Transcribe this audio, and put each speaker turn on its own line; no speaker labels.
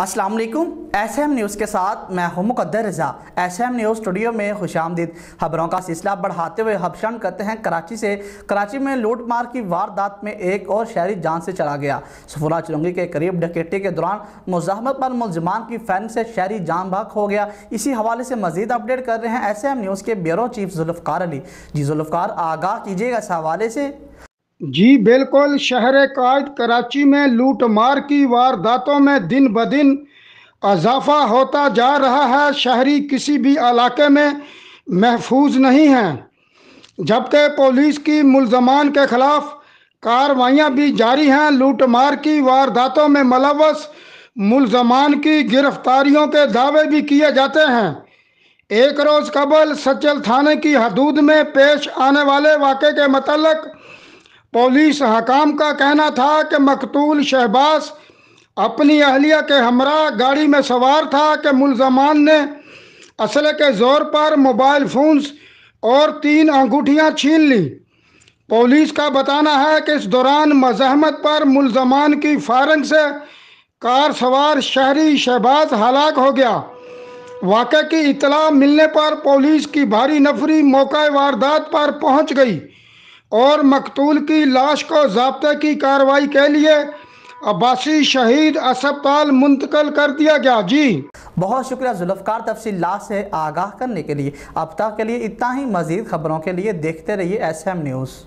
अस्सलाम वालेकुम SM news के साथ मैं हूं Muqaddar Raza SM news studio में खुश आमदीद खबरों का सिलसिला बढ़ाते हुए हबशान करते हैं कराची से कराची में लूटमार की वारदात में एक और शहरी जान से चला गया सफुला चुरंगी के करीब डकेटी के दौरान मुजाहमत पर मुलजमान की फैन से शहरी जान भाग हो गया इसी हवाले से मजीद अपडेट कर रहे हैं एस एम न्यूज़ के ब्यूरो चीफ जुल्फ़ार अली जी जुल्फ़ार आगाह कीजिएगा इस हवाले से
जी बिल्कुल शहर कायद कराची में लूटमार की वारदातों में दिन ब दिन अजाफा होता जा रहा है शहरी किसी भी इलाके में महफूज नहीं है जबकि पुलिस की मुलजमान के खिलाफ कार्रवाइयाँ भी जारी हैं लूटमार की वारदातों में मुलवस मुलजमान की गिरफ्तारियों के दावे भी किए जाते हैं एक रोज़ कबल सचल थाने की हदूद में पेश आने वाले वाक़े के मतलब पुलिस हकाम का कहना था कि मकतूल शहबाज अपनी अहलिया के हमरा गाड़ी में सवार था कि मुलजमान ने असल के जोर पर मोबाइल फोन्स और तीन अंगूठियां छीन ली पुलिस का बताना है कि इस दौरान मजहमत पर मुलजमान की फायरिंग से कार सवार शहरी शहबाज हलाक हो गया वाक़े की इतला मिलने पर पुलिस की भारी नफरी मौका वारदात पर पहुंच गई और मकतूल की लाश को जबते की कार्रवाई के लिए अब्बासी शहीद अस्पताल
मुंतकल कर दिया गया जी बहुत शुक्रिया जुल्फकार तफसी लाश से आगाह करने के लिए अब तक के लिए इतना ही मजीद खबरों के लिए देखते रहिए एस एम न्यूज़